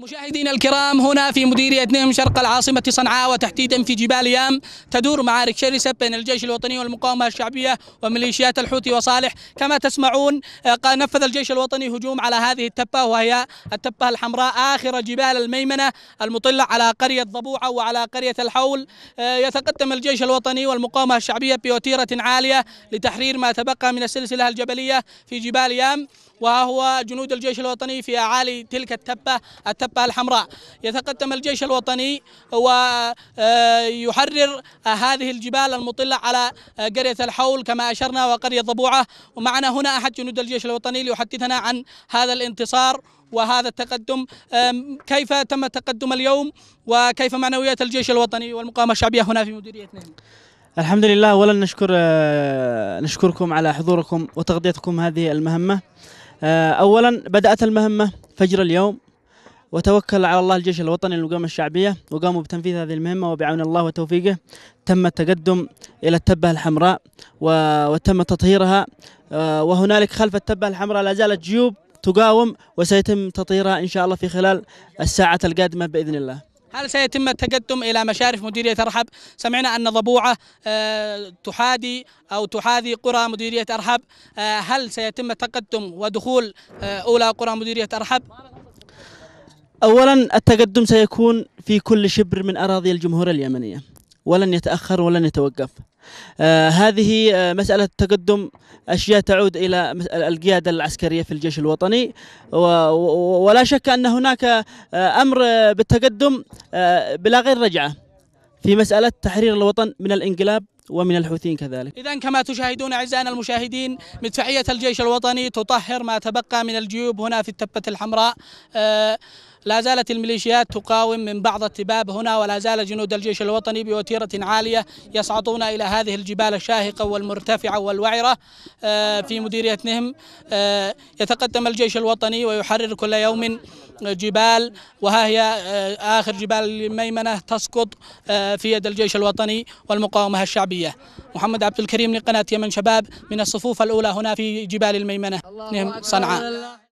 مشاهدينا الكرام هنا في مديرية نهم شرق العاصمة صنعاء وتحديدا في جبال يام تدور معارك شرسة بين الجيش الوطني والمقاومة الشعبية وميليشيات الحوثي وصالح كما تسمعون آه، نفذ الجيش الوطني هجوم على هذه التبة وهي التبة الحمراء آخر جبال الميمنة المطلة على قرية ضبوعة وعلى قرية الحول آه، يتقدم الجيش الوطني والمقاومة الشعبية بوتيرة عالية لتحرير ما تبقى من السلسلة الجبلية في جبال يام وهو جنود الجيش الوطني في أعالي تلك التبة التبة التبه الحمراء يتقدم الجيش الوطني ويحرر هذه الجبال المطلة على قرية الحول كما أشرنا وقرية ضبوعة ومعنا هنا أحد جنود الجيش الوطني ليحدثنا عن هذا الانتصار وهذا التقدم كيف تم التقدم اليوم وكيف معنويات الجيش الوطني والمقاومة الشعبية هنا في مديريتنا الحمد لله اولا نشكر أه، نشكركم على حضوركم وتغطيتكم هذه المهمه أه، اولا بدات المهمه فجر اليوم وتوكل على الله الجيش الوطني للمقاومة الشعبية وقاموا بتنفيذ هذه المهمة وبعون الله وتوفيقه تم التقدم إلى التبة الحمراء وتم تطهيرها آه، وهنالك خلف التبة الحمراء لا زالت جيوب تقاوم وسيتم تطهيرها إن شاء الله في خلال الساعة القادمة بإذن الله هل سيتم التقدم الى مشارف مديريه ارحب؟ سمعنا ان ضبوعه آه، تحادي او تحاذي قرى مديريه ارحب، آه، هل سيتم التقدم ودخول اولى قرى مديريه ارحب؟ أولا التقدم سيكون في كل شبر من أراضي الجمهورية اليمنية ولن يتأخر ولن يتوقف آه هذه آه مسألة التقدم أشياء تعود إلى القيادة العسكرية في الجيش الوطني ولا شك أن هناك آه أمر بالتقدم آه بلا غير رجعة في مسألة تحرير الوطن من الانقلاب ومن الحوثيين كذلك إذا كما تشاهدون أعزائنا المشاهدين مدفعية الجيش الوطني تطهر ما تبقى من الجيوب هنا في التبة الحمراء آه لا زالت الميليشيات تقاوم من بعض التباب هنا ولا زال جنود الجيش الوطني بوتيرة عالية يصعدون إلى هذه الجبال الشاهقة والمرتفعة والوعرة آه، في مديرية نهم آه، يتقدم الجيش الوطني ويحرر كل يوم آه، جبال وها هي آخر جبال الميمنة تسقط في يد الجيش الوطني والمقاومة الشعبية محمد عبد الكريم لقناة يمن شباب من الصفوف الأولى هنا في جبال الميمنة نهم صنعاء